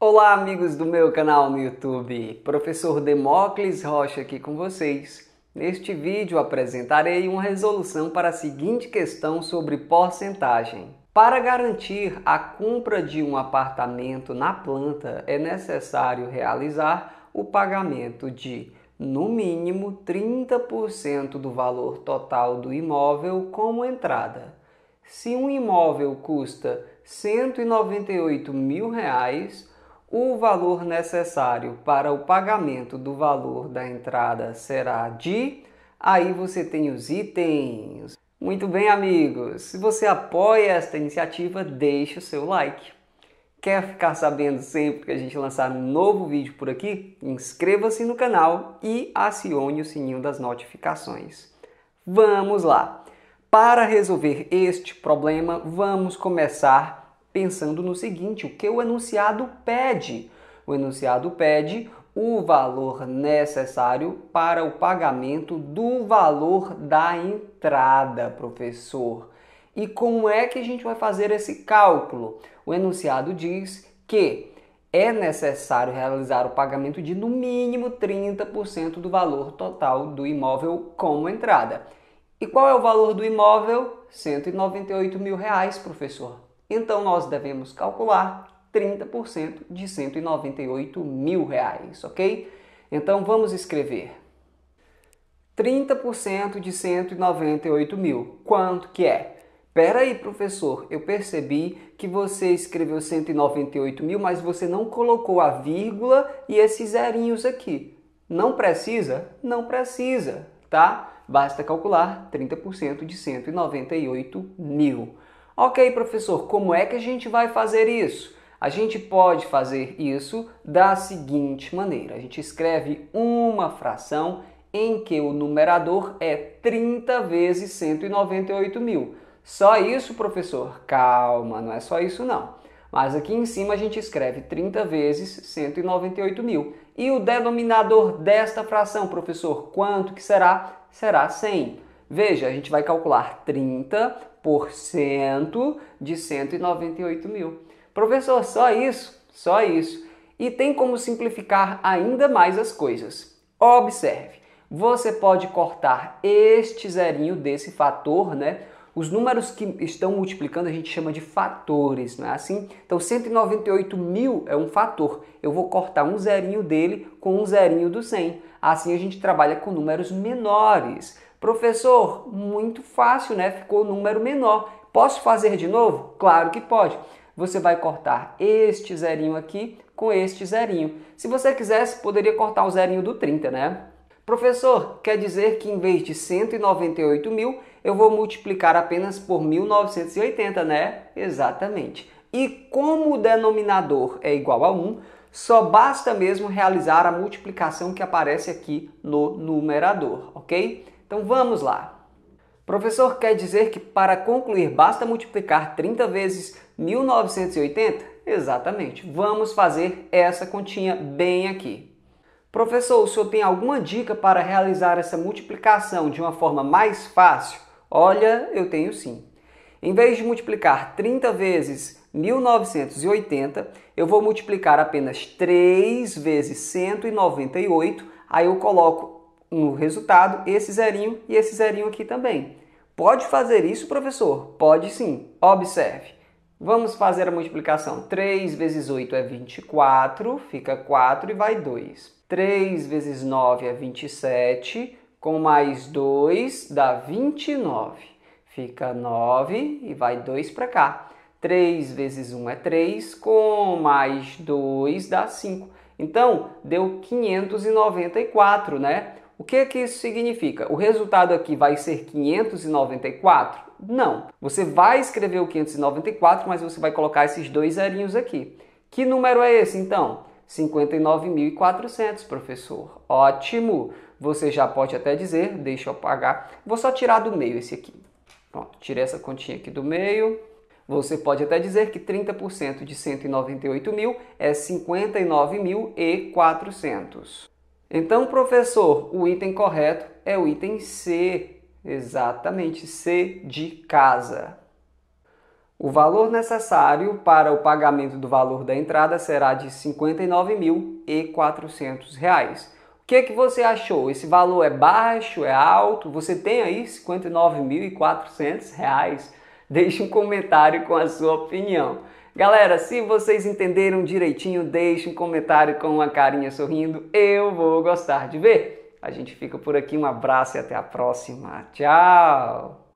Olá, amigos do meu canal no YouTube. Professor Demócles Rocha aqui com vocês. Neste vídeo apresentarei uma resolução para a seguinte questão sobre porcentagem. Para garantir a compra de um apartamento na planta, é necessário realizar o pagamento de no mínimo 30% do valor total do imóvel como entrada. Se um imóvel custa R$ 198 mil, reais, o valor necessário para o pagamento do valor da entrada será de. Aí você tem os itens. Muito bem, amigos. Se você apoia esta iniciativa, deixe o seu like. Quer ficar sabendo sempre que a gente lançar um novo vídeo por aqui? Inscreva-se no canal e acione o sininho das notificações. Vamos lá! Para resolver este problema, vamos começar pensando no seguinte: o que o enunciado pede? O enunciado pede o valor necessário para o pagamento do valor da entrada, professor. E como é que a gente vai fazer esse cálculo? O enunciado diz que é necessário realizar o pagamento de no mínimo 30% do valor total do imóvel como entrada. E qual é o valor do imóvel? 198 mil reais, professor. Então nós devemos calcular 30% de 198 mil reais, ok? Então vamos escrever 30% de 198 mil. Quanto que é? Peraí, professor, eu percebi que você escreveu 198 mil, mas você não colocou a vírgula e esses zerinhos aqui. Não precisa? Não precisa, tá? Basta calcular 30% de 198 mil. Ok, professor, como é que a gente vai fazer isso? A gente pode fazer isso da seguinte maneira: a gente escreve uma fração em que o numerador é 30 vezes 198 mil. Só isso, professor? Calma, não é só isso não. Mas aqui em cima a gente escreve 30 vezes 198 mil. E o denominador desta fração, professor, quanto que será? Será 100. Veja, a gente vai calcular 30 por cento de 198 mil. Professor, só isso? Só isso. E tem como simplificar ainda mais as coisas. Observe, você pode cortar este zerinho desse fator, né? Os números que estão multiplicando a gente chama de fatores, não é assim? Então 198 mil é um fator. Eu vou cortar um zerinho dele com um zerinho do 100. Assim a gente trabalha com números menores. Professor, muito fácil, né? Ficou um número menor. Posso fazer de novo? Claro que pode. Você vai cortar este zerinho aqui com este zerinho. Se você quisesse, poderia cortar o zerinho do 30, né? Professor, quer dizer que em vez de 198 mil, eu vou multiplicar apenas por 1980, né? Exatamente. E como o denominador é igual a 1, só basta mesmo realizar a multiplicação que aparece aqui no numerador, ok? Então vamos lá. Professor, quer dizer que para concluir basta multiplicar 30 vezes 1980? Exatamente. Vamos fazer essa continha bem aqui. Professor, o senhor tem alguma dica para realizar essa multiplicação de uma forma mais fácil? Olha, eu tenho sim. Em vez de multiplicar 30 vezes 1980, eu vou multiplicar apenas 3 vezes 198, aí eu coloco no resultado esse zerinho e esse zerinho aqui também. Pode fazer isso, professor? Pode sim. Observe. Vamos fazer a multiplicação. 3 vezes 8 é 24, fica 4 e vai 2. 3 vezes 9 é 27, com mais 2 dá 29. Fica 9 e vai 2 para cá. 3 vezes 1 é 3, com mais 2 dá 5. Então, deu 594, né? O que, é que isso significa? O resultado aqui vai ser 594? Não. Você vai escrever o 594, mas você vai colocar esses dois zerinhos aqui. Que número é esse então? 59.400, professor. Ótimo! Você já pode até dizer, deixa eu apagar. Vou só tirar do meio esse aqui. Pronto, tirei essa continha aqui do meio. Você pode até dizer que 30% de 198 mil é 59.400. Então, professor, o item correto é o item C. Exatamente, C de casa. O valor necessário para o pagamento do valor da entrada será de R$ 59.400. O que, é que você achou? Esse valor é baixo, é alto? Você tem aí R$ 59.400? Deixe um comentário com a sua opinião. Galera, se vocês entenderam direitinho, deixe um comentário com uma carinha sorrindo. Eu vou gostar de ver. A gente fica por aqui. Um abraço e até a próxima. Tchau!